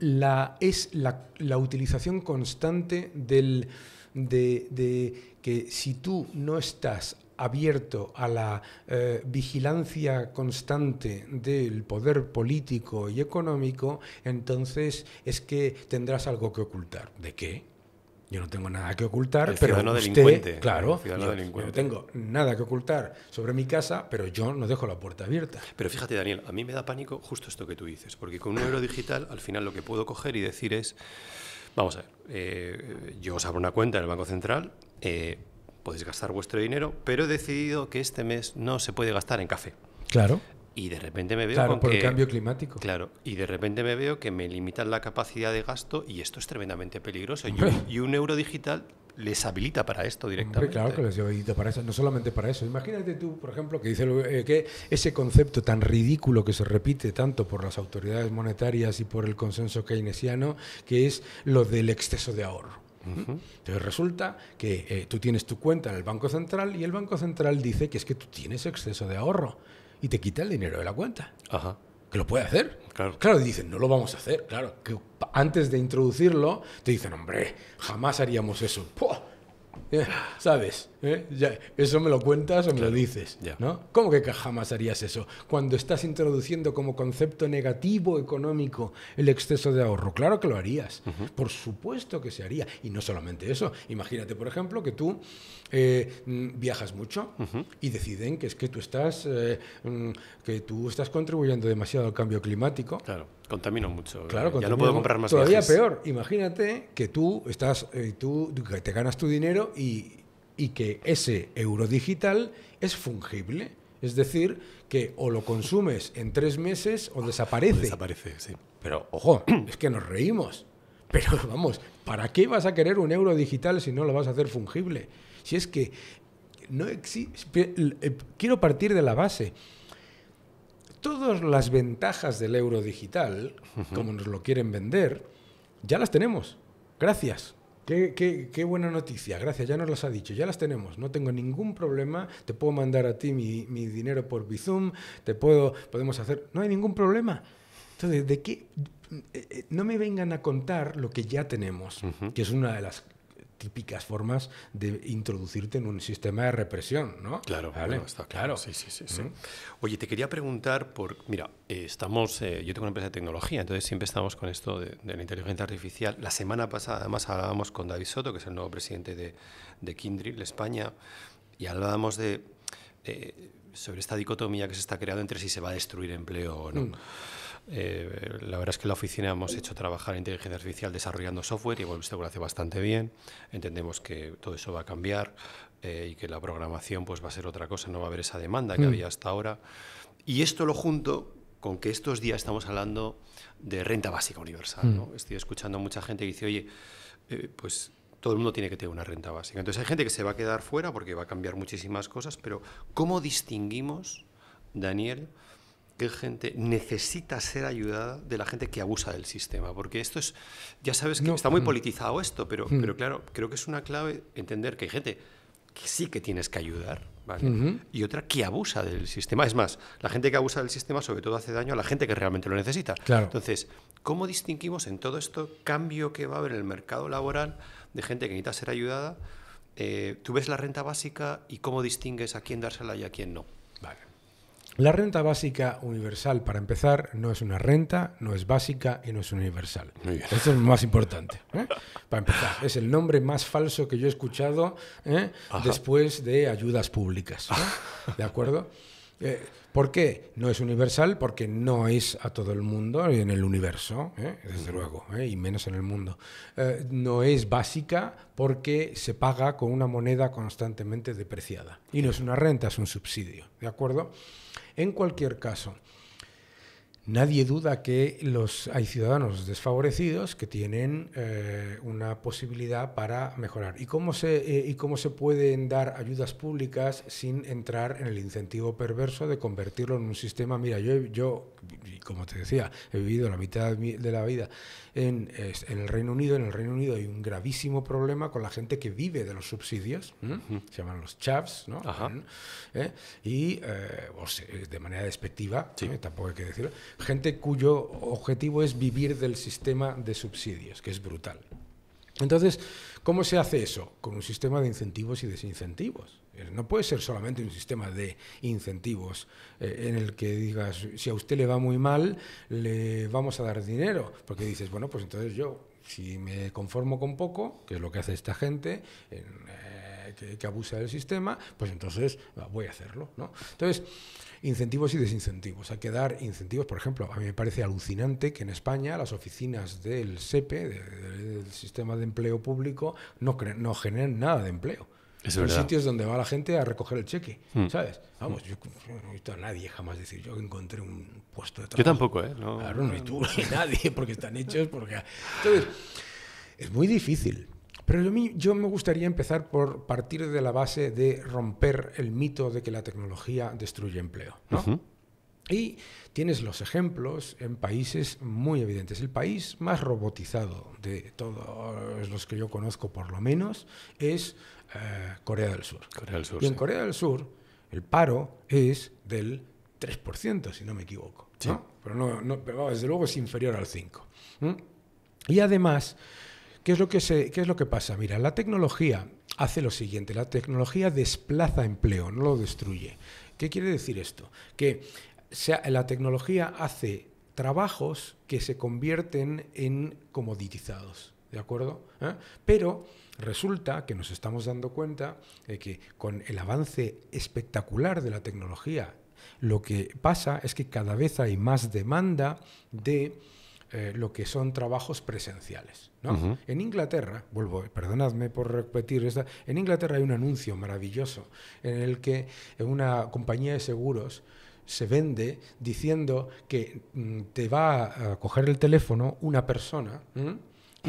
la es la, utilización constante del, de, de que si tú no estás abierto a la eh, vigilancia constante del poder político y económico, entonces es que tendrás algo que ocultar. ¿De qué? Yo no tengo nada que ocultar, el pero delincuente, claro, yo, no tengo nada que ocultar sobre mi casa, pero yo no dejo la puerta abierta. Pero fíjate, Daniel, a mí me da pánico justo esto que tú dices, porque con un euro digital al final lo que puedo coger y decir es, vamos a ver, eh, yo os abro una cuenta en el Banco Central, eh, Puedes gastar vuestro dinero, pero he decidido que este mes no se puede gastar en café. Claro. Y de repente me veo claro, por el cambio climático. Claro, y de repente me veo que me limitan la capacidad de gasto y esto es tremendamente peligroso. Y un, euro digital les habilita para esto directamente. claro que les habilita para eso, no solamente para eso. Imagínate tú, por ejemplo, que dice eh, que ese concepto tan ridículo que se repite tanto por las autoridades monetarias y por el consenso keynesiano, que es lo del exceso de ahorro. Entonces resulta que eh, tú tienes tu cuenta en el Banco Central y el Banco Central dice que es que tú tienes exceso de ahorro y te quita el dinero de la cuenta. Ajá. Que lo puede hacer. Claro. claro, dicen, no lo vamos a hacer. Claro, que antes de introducirlo te dicen, hombre, jamás haríamos eso. Eh, ¿Sabes? ¿Eh? eso me lo cuentas o me lo dices. ¿no? ¿Cómo que jamás harías eso? Cuando estás introduciendo como concepto negativo económico el exceso de ahorro, claro que lo harías. Por supuesto que se haría. Y no solamente eso. Imagínate, por ejemplo, que tú eh, mm, viajas mucho y deciden que es que tú estás, eh, mm, que tú estás contribuyendo demasiado al cambio climático. Claro. Contamino mucho. Claro, ya no puedo comprar más Todavía peor. Imagínate que tú estás, tú, te ganas tu dinero y, y que ese euro digital es fungible. Es decir, que o lo consumes en tres meses o ah, desaparece. desaparece, sí. Pero ojo, es que nos reímos. Pero vamos, ¿para qué vas a querer un euro digital si no lo vas a hacer fungible? Si es que no existe. Eh, quiero partir de la base. Todas las ventajas del euro digital, como nos lo quieren vender, ya las tenemos. Gracias. Qué, qué, buena noticia, gracias, ya nos las ha dicho, ya las tenemos, no tengo ningún problema, te puedo mandar a ti mi, dinero por Bizum, te puedo, podemos hacer, no hay ningún problema. Entonces, ¿de qué? Eh, eh, no me vengan a contar lo que ya tenemos, que es una de las típicas formas de introducirte en un sistema de represión, ¿no? Claro, está claro. Sí, sí, sí, Oye, te quería preguntar por, mira, estamos, eh, yo tengo una empresa de tecnología, entonces siempre estamos con esto de, la inteligencia artificial. La semana pasada además hablábamos con David Soto, que es el nuevo presidente de, de España, y hablábamos de... Eh, sobre esta dicotomía que se está creando entre si se va a destruir empleo o no. Mm. Eh, la verdad es que en la oficina hemos hecho trabajar inteligencia artificial desarrollando software y hemos visto lo hace bastante bien. Entendemos que todo eso va a cambiar eh, y que la programación pues, va a ser otra cosa, no va a haber esa demanda que mm. había hasta ahora. Y esto lo junto con que estos días estamos hablando de renta básica universal. Mm. Estoy escuchando a mucha gente que dice, oye, eh, pues todo el mundo tiene que tener una renta básica. Entonces hay gente que se va a quedar fuera porque va a cambiar muchísimas cosas, pero ¿cómo distinguimos, Daniel, que gente necesita ser ayudada de la gente que abusa del sistema, porque esto es, ya sabes que está muy politizado esto, pero, pero claro, creo que es una clave entender que hay gente que sí que tienes que ayudar, ¿vale? Y otra que abusa del sistema. Es más, la gente que abusa del sistema sobre todo hace daño a la gente que realmente lo necesita. Entonces, ¿cómo distinguimos en todo esto cambio que va a haber en el mercado laboral de gente que necesita ser ayudada? Eh, tú ves la renta básica y cómo distingues a quién dársela y a quién no. Vale. La renta básica universal, para empezar, no es una renta, no es básica y no es universal. Eso es lo más importante. ¿eh? Para empezar, es el nombre más falso que yo he escuchado ¿eh? después de ayudas públicas. ¿De acuerdo? Eh, ¿Por qué? No es universal porque no es a todo el mundo Y en el universo, ¿eh? desde luego, ¿eh? y menos en el mundo. no es básica porque se paga con una moneda constantemente depreciada. Y no es una renta, es un subsidio. ¿De acuerdo? En cualquier caso, Nadie duda que los, hay ciudadanos desfavorecidos que tienen eh, una posibilidad para mejorar. ¿Y cómo, se, eh, ¿Y cómo se pueden dar ayudas públicas sin entrar en el incentivo perverso de convertirlo en un sistema? Mira, yo, yo como te decía, he vivido la mitad de la vida en, el Reino Unido. En el Reino Unido hay un gravísimo problema con la gente que vive de los subsidios, se llaman los chavs, ¿no? ¿Eh? Y, de manera despectiva, tampoco hay que decirlo gente cuyo objetivo es vivir del sistema de subsidios, que es brutal. Entonces, ¿cómo se hace eso? Con un sistema de incentivos y desincentivos. No puede ser solamente un sistema de incentivos eh, en el que digas, si a usted le va muy mal, le vamos a dar dinero. Porque dices, bueno, pues entonces yo, si me conformo con poco, que es lo que hace esta gente, eh, que, abusa del sistema, pues entonces voy a hacerlo. ¿no? Entonces, incentivos y desincentivos. Hay que dar incentivos, por ejemplo, a mí me parece alucinante que en España las oficinas del SEPE, del Sistema de Empleo Público, no, no generan nada de empleo. Es son sitios donde va la gente a recoger el cheque, hmm. ¿sabes? Vamos, hmm. yo, no he visto a nadie jamás decir yo que encontré un puesto de trabajo. Yo tampoco, ¿eh? claro, no, ni tú, ni nadie, porque están hechos, porque... Entonces, es muy difícil. Pero yo, me gustaría empezar por partir de la base de romper el mito de que la tecnología destruye empleo. Y tienes los ejemplos en países muy evidentes. El país más robotizado de todos los que yo conozco, por lo menos, es eh, Corea del Sur. Corea Sur. Y en Corea del Sur el paro es del 3%, si no me equivoco. Pero, pero desde luego es inferior al 5%. Y además ¿Qué es, lo que ¿Qué es lo que pasa? Mira, la tecnología hace lo siguiente, la tecnología desplaza empleo, no lo destruye. ¿Qué quiere decir esto? Que la tecnología hace trabajos que se convierten en comoditizados, ¿de acuerdo? ¿Eh? Pero resulta que nos estamos dando cuenta de que con el avance espectacular de la tecnología, lo que pasa es que cada vez hay más demanda de eh, lo que son trabajos presenciales. En Inglaterra, vuelvo, eh, perdonadme por repetir, esta, en Inglaterra hay un anuncio maravilloso en el que una compañía de seguros se vende diciendo que mm, te va a coger el teléfono una persona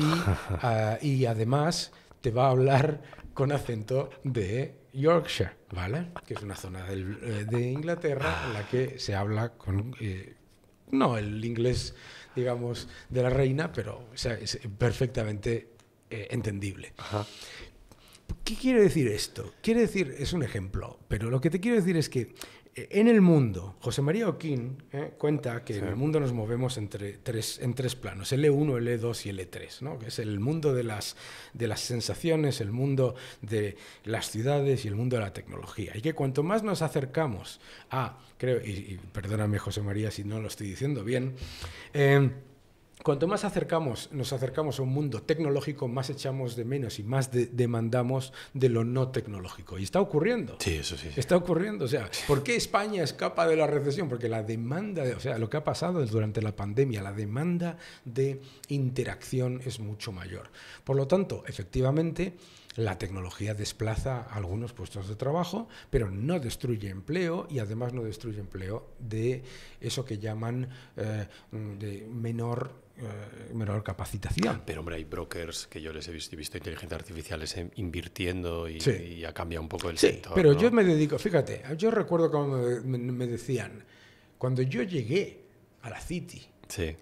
ah, y, además te va a hablar con acento de Yorkshire, ¿vale? Que es una zona eh, de Inglaterra en la que se habla con... no el inglés digamos, de la reina, pero es perfectamente eh, entendible. ¿Qué quiere decir esto? Quiere decir, es un ejemplo, pero lo que te quiero decir es que en el mundo, José María Oquín eh, cuenta que en el mundo nos movemos entre tres, en tres planos, L1, e L2 e y L3, e ¿no? que es el mundo de las, de las sensaciones, el mundo de las ciudades y el mundo de la tecnología. Y que cuanto más nos acercamos a, creo, y, perdóname José María si no lo estoy diciendo bien, eh, Cuanto más acercamos, nos acercamos a un mundo tecnológico, más echamos de menos y más demandamos de lo no tecnológico. Y está ocurriendo. Sí, eso sí, Está ocurriendo. O sea, ¿por qué España escapa de la recesión? Porque la demanda, de, o sea, lo que ha pasado es durante la pandemia, la demanda de interacción es mucho mayor. Por lo tanto, efectivamente, la tecnología desplaza algunos puestos de trabajo, pero no destruye empleo y además no destruye empleo de eso que llaman eh, de menor eh, menor capacitación. Pero hombre, hay brokers que yo les he visto, visto inteligencia artificial invirtiendo y, ha cambiado un poco el sí, sector, Pero yo me dedico, fíjate, yo recuerdo cómo me, decían, cuando yo llegué a la City,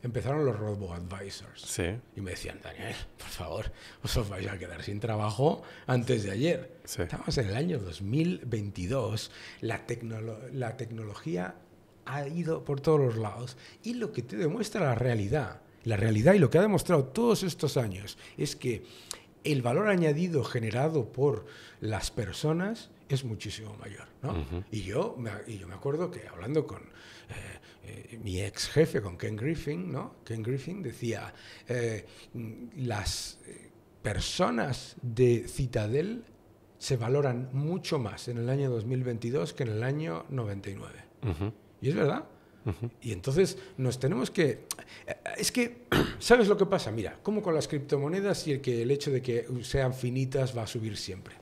empezaron los robo advisors y me decían, Daniel, por favor, os, vais a quedar sin trabajo antes de ayer. Estamos en el año 2022, la, la tecnología ha ido por todos los lados y lo que te demuestra la realidad la realidad y lo que ha demostrado todos estos años es que el valor añadido generado por las personas es muchísimo mayor. ¿no? y, yo me, yo me acuerdo que hablando con eh, eh, mi ex jefe, con Ken Griffin, ¿no? Ken Griffin decía, eh, mm, las personas de Citadel se valoran mucho más en el año 2022 que en el año 99. Y es verdad. Y entonces nos tenemos que... Es que, ¿sabes lo que pasa? Mira, ¿cómo con las criptomonedas y el, que el hecho de que sean finitas va a subir siempre.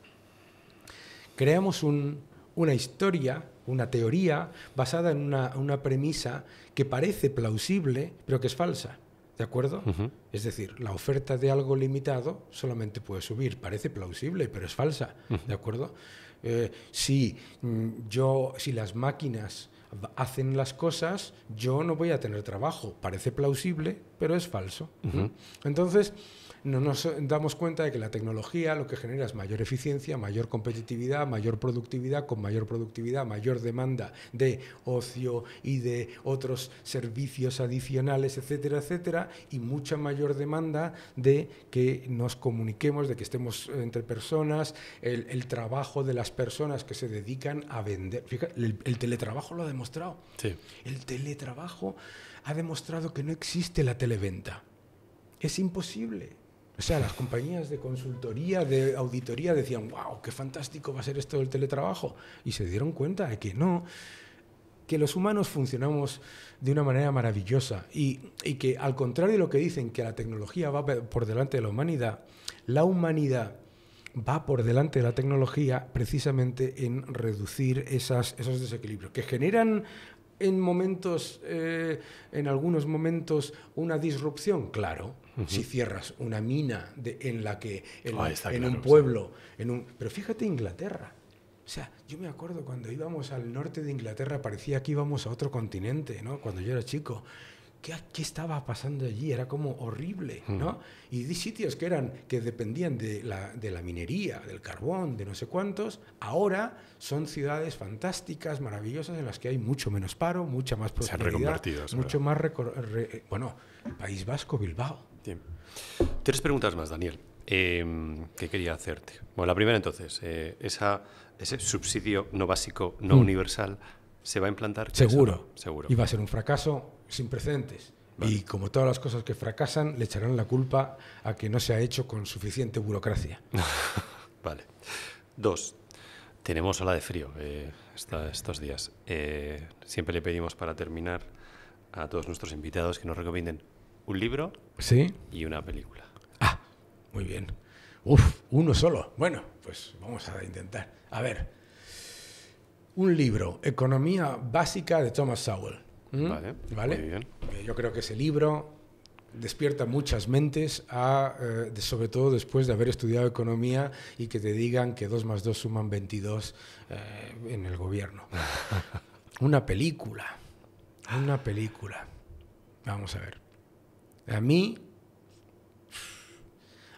Creamos una historia, una teoría basada en una, premisa que parece plausible, pero que es falsa. ¿De acuerdo? Es decir, la oferta de algo limitado solamente puede subir. Parece plausible, pero es falsa. ¿De acuerdo? Eh, si, mm, yo, si las máquinas hacen las cosas, yo no voy a tener trabajo. Parece plausible, pero es falso. Entonces, no nos damos cuenta de que la tecnología lo que genera es mayor eficiencia, mayor competitividad, mayor productividad, con mayor productividad, mayor demanda de ocio y de otros servicios adicionales, etcétera, etcétera, y mucha mayor demanda de que nos comuniquemos, de que estemos entre personas, el, trabajo de las personas que se dedican a vender. Fíjate, el, teletrabajo lo ha demostrado. El teletrabajo ha demostrado que no existe la televenta. Es imposible o sea, las compañías de consultoría, de auditoría decían, wow, qué fantástico va a ser esto del teletrabajo. Y se dieron cuenta de que no, que los humanos funcionamos de una manera maravillosa y, que al contrario de lo que dicen, que la tecnología va por delante de la humanidad, la humanidad va por delante de la tecnología precisamente en reducir esos desequilibrios, que generan en momentos, eh, en algunos momentos, una disrupción? Claro. Si cierras una mina de, en la que, en, ah, un pueblo, en un, pero fíjate Inglaterra. O sea, yo me acuerdo cuando íbamos al norte de Inglaterra, parecía que íbamos a otro continente, ¿no? Cuando yo era chico. ¿Qué, estaba pasando allí? Era como horrible, ¿no? Y de sitios que eran, que dependían de la, minería, del carbón, de no sé cuántos, ahora son ciudades fantásticas, maravillosas, en las que hay mucho menos paro, mucha más prosperidad, Se han mucho más... bueno, País Vasco, Bilbao. Tres preguntas más, Daniel, em, que quería hacerte. Bueno, la primera entonces, eh, ese subsidio no básico, no mm. universal, ¿se va a implantar? Seguro. Seguro. Y va a ser un fracaso sin precedentes. Y como todas las cosas que fracasan, le echarán la culpa a que no se ha hecho con suficiente burocracia. vale. Dos, tenemos ola de frío eh, estos días. Eh, siempre le pedimos para terminar a todos nuestros invitados que nos recomienden un libro ¿Sí? y una película. Ah, muy bien. Uf, uno solo. Bueno, pues vamos a intentar. A ver, un libro, Economía Básica de Thomas Sowell. Vale. Eh, yo creo que ese libro despierta muchas mentes, a, eh, sobre todo después de haber estudiado economía y que te digan que 2 más 2 suman 22 eh, en el gobierno. una película, una película. Vamos a ver. A mí,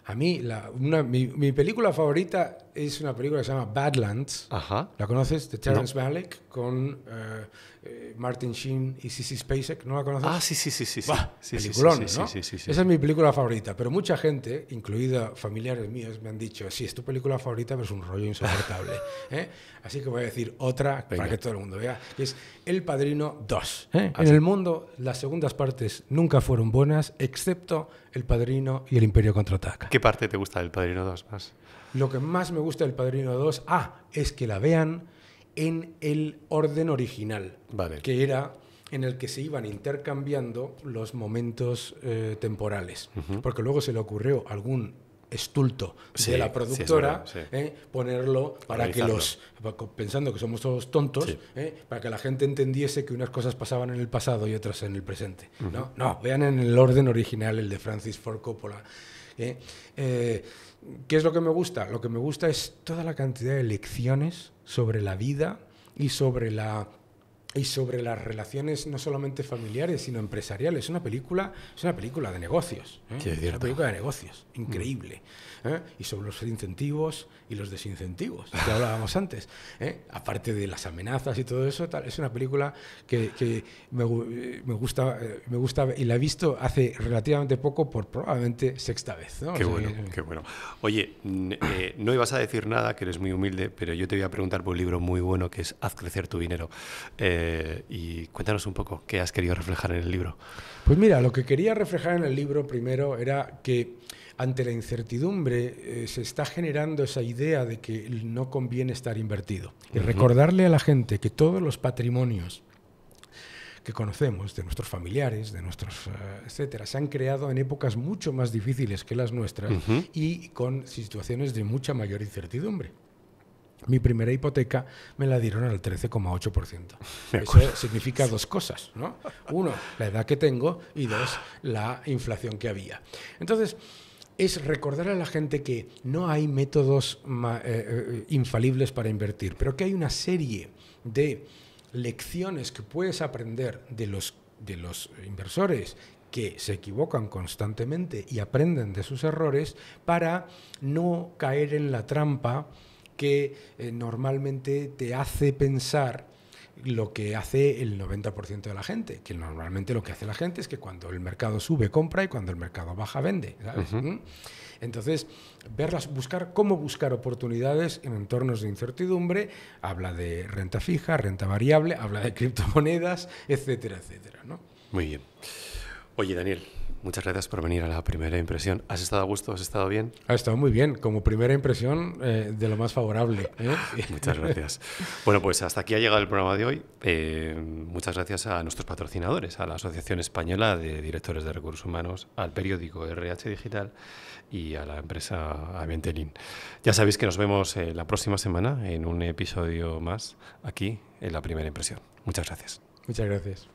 a mí, la, mi película favorita es una película que se llama Badlands. ¿La conoces? De Terrence Malick con eh, eh, Martin Sheen y Sissy Spacek. ¿No la conoces? Ah, sí, sí, sí. sí, Esa es mi película favorita. Pero mucha gente, incluida familiares míos, me han dicho, sí, es tu película favorita, pero es un rollo insoportable. ¿eh? Así que voy a decir otra para que todo el mundo vea, es El Padrino 2. Ah, en el mundo, las segundas partes nunca fueron buenas, excepto El Padrino y El Imperio Contraataca. ¿Qué parte te gusta del Padrino 2 más? Lo que más me gusta del Padrino 2, ah, es que la vean en el orden original, que era en el que se iban intercambiando los momentos eh, temporales. Porque luego se le ocurrió algún estulto de la productora eh, ponerlo para que los, pensando que somos todos tontos, eh, para que la gente entendiese que unas cosas pasaban en el pasado y otras en el presente. ¿no? no, vean en el orden original el de Francis Ford Coppola. Eh, ¿Qué es lo que me gusta? Lo que me gusta es toda la cantidad de lecciones sobre la vida y sobre, la, y sobre las relaciones no solamente familiares, sino empresariales. Es una película, es una película de negocios. ¿eh? es, una película de negocios, mm. increíble. ¿eh? y sobre los incentivos y los desincentivos que hablábamos antes. ¿eh? Aparte de las amenazas y todo eso, tal, es una película que, me, eh, me, gusta, me gusta y la he visto hace relativamente poco por probablemente sexta vez. Qué, bueno, qué bueno. Oye, no ibas a decir nada, que eres muy humilde, pero yo te voy a preguntar por un libro muy bueno que es Haz crecer tu dinero. y cuéntanos un poco qué has querido reflejar en el libro. Pues mira, lo que quería reflejar en el libro primero era que ante la incertidumbre eh, se está generando esa idea de que no conviene estar invertido. Y recordarle a la gente que todos los patrimonios que conocemos, de nuestros familiares, de nuestros, eh, etcétera, se han creado en épocas mucho más difíciles que las nuestras y con situaciones de mucha mayor incertidumbre. Mi primera hipoteca me la dieron al 13,8%. Eso significa dos cosas, ¿no? Uno, la edad que tengo y dos, la inflación que había. Entonces, es recordar a la gente que no hay métodos eh, eh, infalibles para invertir, pero que hay una serie de lecciones que puedes aprender de los, de los inversores que se equivocan constantemente y aprenden de sus errores para no caer en la trampa que eh, normalmente te hace pensar lo que hace el 90% de la gente, que normalmente lo que hace la gente es que cuando el mercado sube compra y cuando el mercado baja vende. ¿sabes? ¿Mm? Entonces, verlas, buscar cómo buscar oportunidades en entornos de incertidumbre, habla de renta fija, renta variable, habla de criptomonedas, etcétera, etcétera. ¿no? Muy bien. Oye, Daniel, Muchas gracias por venir a la primera impresión. ¿Has estado a gusto? ¿Has estado bien? Ha estado muy bien, como primera impresión eh, de lo más favorable. ¿eh? muchas gracias. Bueno, pues hasta aquí ha llegado el programa de hoy. Eh, muchas gracias a nuestros patrocinadores, a la Asociación Española de Directores de Recursos Humanos, al periódico RH Digital y a la empresa Aventelin. Ya sabéis que nos vemos la próxima semana en un episodio más aquí en la primera impresión. Muchas gracias. Muchas gracias.